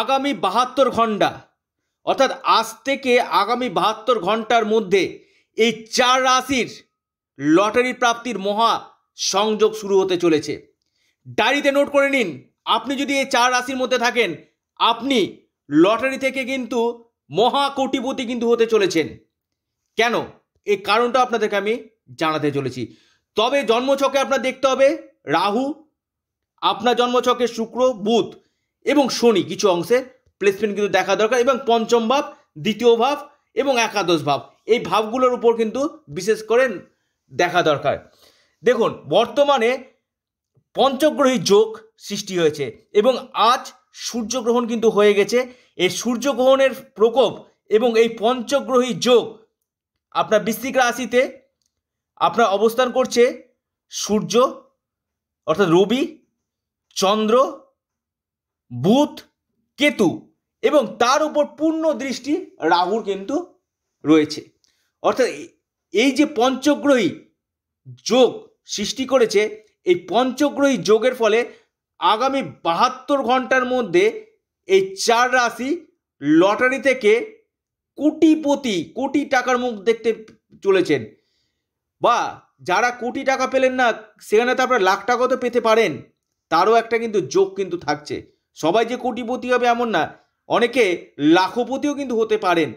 আগামী বাহাত্তর ঘন্টা অর্থাৎ আজ থেকে আগামী বাহাত্তর ঘন্টার মধ্যে এই চার রাশির লটারি প্রাপ্তির মহা সংযোগ শুরু হতে চলেছে ডায়েরিতে নোট করে নিন আপনি যদি এই চার রাশির মধ্যে থাকেন আপনি লটারি থেকে কিন্তু মহা কোটিপতি কিন্তু হতে চলেছেন কেন এই কারণটা আপনাদেরকে আমি জানাতে চলেছি তবে জন্মছকে আপনার দেখতে হবে রাহু আপনার জন্মছকে শুক্র বুধ এবং শনি কিছু অংশের প্লেসমেন্ট কিন্তু দেখা দরকার এবং পঞ্চম ভাব দ্বিতীয় ভাব এবং একাদশ ভাব এই ভাবগুলোর উপর কিন্তু বিশেষ করে দেখা দরকার দেখুন বর্তমানে পঞ্চগ্রহী যোগ সৃষ্টি হয়েছে এবং আজ সূর্যগ্রহণ কিন্তু হয়ে গেছে এই সূর্যগ্রহণের প্রকোপ এবং এই পঞ্চগ্রহী যোগ আপনার বৃশ্চিক রাশিতে আপনার অবস্থান করছে সূর্য অর্থাৎ রবি চন্দ্র বুধ কেতু এবং তার উপর পূর্ণ দৃষ্টি রাহুর কিন্তু রয়েছে অর্থাৎ এই যে পঞ্চগ্রহী যোগ সৃষ্টি করেছে এই পঞ্চগ্রহী যোগের ফলে আগামী বাহাত্তর ঘন্টার মধ্যে এই চার রাশি লটারি থেকে কোটিপতি কোটি টাকার মুখ দেখতে চলেছেন বা যারা কোটি টাকা পেলেন না সেখানে তো আপনারা লাখ টাকাও তো পেতে পারেন তারও একটা কিন্তু যোগ কিন্তু থাকছে সবাই যে কোটিপতি হবে এমন না অনেকে লাখপতিও কিন্তু হতে পারেন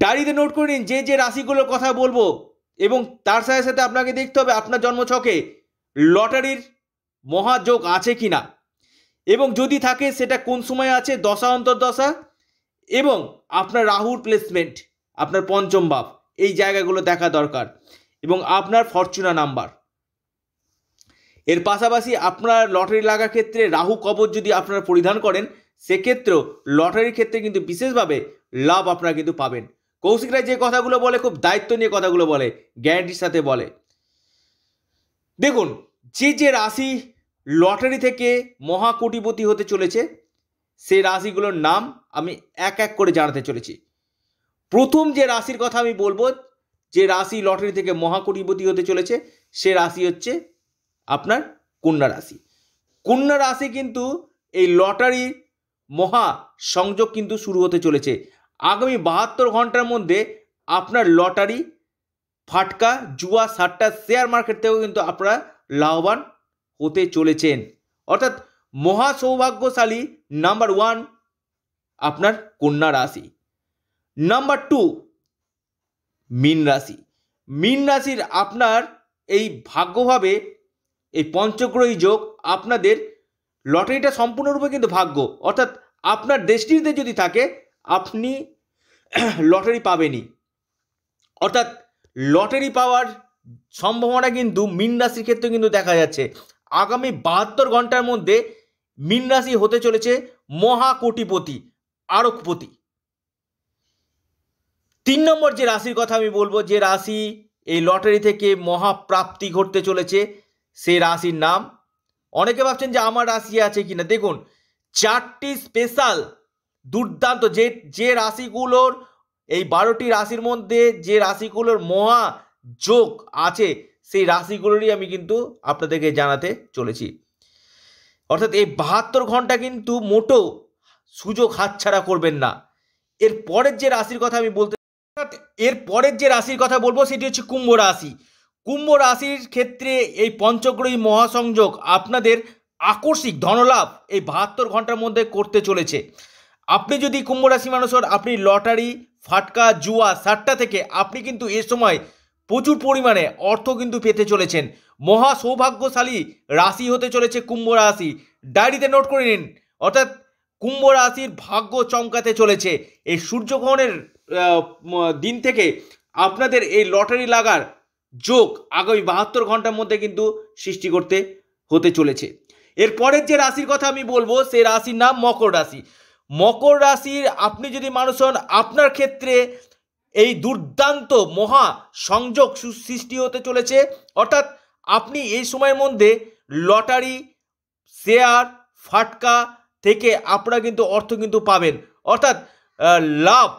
ডায়েরিতে নোট করে নিন যে যে রাশিগুলোর কথা বলবো এবং তার সাথে সাথে আপনাকে দেখতে হবে আপনার জন্মছকে লটারির মহাযোগ আছে কি না এবং যদি থাকে সেটা কোন সময় আছে দশা অন্তর্দশা এবং আপনার রাহুর প্লেসমেন্ট আপনার পঞ্চম ভাব এই জায়গাগুলো দেখা দরকার এবং আপনার ফরচুনা নাম্বার এর পাশাপাশি আপনার লটারি লাগার ক্ষেত্রে রাহু কবচ যদি আপনারা পরিধান করেন সেক্ষেত্রেও লটারির ক্ষেত্রে কিন্তু বিশেষভাবে লাভ আপনারা কিন্তু পাবেন কৌশিক রায় যে কথাগুলো বলে খুব দায়িত্ব নিয়ে কথাগুলো বলে গ্যারান্টির সাথে বলে দেখুন যে যে রাশি লটারি থেকে মহাকোটিপতি হতে চলেছে সে রাশিগুলোর নাম আমি এক এক করে জানাতে চলেছি প্রথম যে রাশির কথা আমি বলবো যে রাশি লটারি থেকে মহাকোটিপতি হতে চলেছে সে রাশি হচ্ছে আপনার কন্যা রাশি কন্যা রাশি কিন্তু এই লটারি মহা সংযোগ কিন্তু শুরু হতে চলেছে আগামী বাহাত্তর ঘন্টার মধ্যে আপনার লটারি ফাটকা জুয়া সাট্টা শেয়ার মার্কেট থেকেও কিন্তু আপনারা লাভবান হতে চলেছেন অর্থাৎ মহা সৌভাগ্যশালী নাম্বার ওয়ান আপনার কন্যা রাশি নাম্বার টু মিন রাশি মিন রাশির আপনার এই ভাগ্যভাবে এই পঞ্চগ্রহী যোগ আপনাদের লটারিটা সম্পূর্ণরূপে কিন্তু ভাগ্য অর্থাৎ আপনার দেশটিতে যদি থাকে আপনি লটারি পাবেনই অর্থাৎ লটারি পাওয়ার সম্ভাবনা কিন্তু মিন রাশির ক্ষেত্রে কিন্তু দেখা যাচ্ছে আগামী বাহাত্তর ঘন্টার মধ্যে মিন রাশি হতে চলেছে মহাকোটিপতি আরকপতি তিন নম্বর যে রাশির কথা আমি বলবো যে রাশি এই লটারি থেকে মহাপ্রাপ্তি ঘটতে চলেছে সেই রাশির নাম অনেকে ভাবছেন যে আমার রাশি আছে কি না দেখুন চারটি স্পেশাল দুর্দান্ত যে যে রাশিগুলোর এই বারোটি রাশির মধ্যে যে রাশিগুলোর মহা যোগ আছে সেই রাশিগুলোরই আমি কিন্তু আপনাদেরকে জানাতে চলেছি অর্থাৎ এই বাহাত্তর ঘন্টা কিন্তু মোটো সুযোগ হাতছাড়া করবেন না এর পরের যে রাশির কথা আমি বলতে এর পরের যে রাশির কথা বলবো সেটি হচ্ছে কুম্ভ রাশি কুম্ভ রাশির ক্ষেত্রে এই পঞ্চগ্রহী মহাসংযোগ আপনাদের আকস্মিক ধনলাভ এই বাহাত্তর ঘন্টার মধ্যে করতে চলেছে আপনি যদি কুম্ভ রাশি মানুষের আপনি লটারি ফাটকা জুয়া সাতটা থেকে আপনি কিন্তু এ সময় প্রচুর পরিমাণে অর্থ কিন্তু পেতে চলেছেন মহা সৌভাগ্যশালী রাশি হতে চলেছে কুম্ভ রাশি ডায়েরিতে নোট করে নিন অর্থাৎ কুম্ভ রাশির ভাগ্য চমকাতে চলেছে এই সূর্যগ্রহণের দিন থেকে আপনাদের এই লটারি লাগার যোগ আগামী বাহাত্তর ঘন্টার মধ্যে কিন্তু সৃষ্টি করতে হতে চলেছে এরপরের যে রাশির কথা আমি বলবো সে রাশির নাম মকর রাশি মকর রাশির আপনি যদি মানুষ হন আপনার ক্ষেত্রে এই দুর্দান্ত মহা সংযোগ সৃষ্টি হতে চলেছে অর্থাৎ আপনি এই সময়ের মধ্যে লটারি শেয়ার ফাটকা থেকে আপনারা কিন্তু অর্থ কিন্তু পাবেন অর্থাৎ লাভ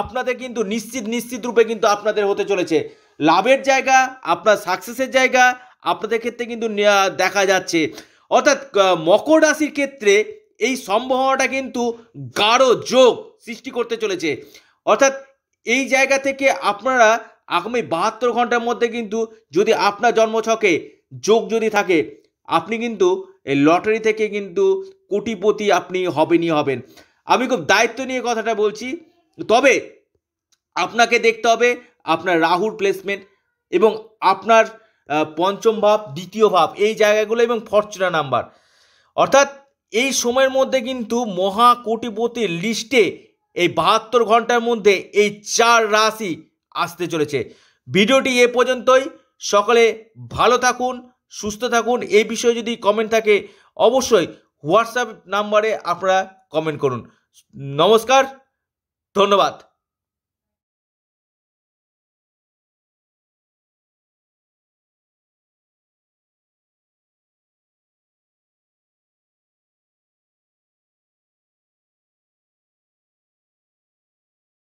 আপনাদের কিন্তু নিশ্চিত নিশ্চিত রূপে কিন্তু আপনাদের হতে চলেছে লাভের জায়গা আপনার সাকসেসের জায়গা আপনাদের ক্ষেত্রে কিন্তু দেখা যাচ্ছে অর্থাৎ মকর রাশির ক্ষেত্রে এই সম্ভাবনাটা কিন্তু গাঢ় যোগ সৃষ্টি করতে চলেছে অর্থাৎ এই জায়গা থেকে আপনারা আগামী বাহাত্তর ঘন্টার মধ্যে কিন্তু যদি আপনার জন্মছকে যোগ যদি থাকে আপনি কিন্তু এই লটারি থেকে কিন্তু কোটিপতি আপনি হবেনই হবেন আমি খুব দায়িত্ব নিয়ে কথাটা বলছি তবে আপনাকে দেখতে হবে আপনার রাহুর প্লেসমেন্ট এবং আপনার পঞ্চম ভাব দ্বিতীয় ভাব এই জায়গাগুলো এবং ফর্চুনা নাম্বার অর্থাৎ এই সময়ের মধ্যে কিন্তু মহা কোটিপতির লিস্টে এই বাহাত্তর ঘন্টার মধ্যে এই চার রাশি আসতে চলেছে ভিডিওটি এ পর্যন্তই সকালে ভালো থাকুন সুস্থ থাকুন এই বিষয়ে যদি কমেন্ট থাকে অবশ্যই হোয়াটসঅ্যাপ নাম্বারে আপনারা কমেন্ট করুন নমস্কার ধন্যবাদ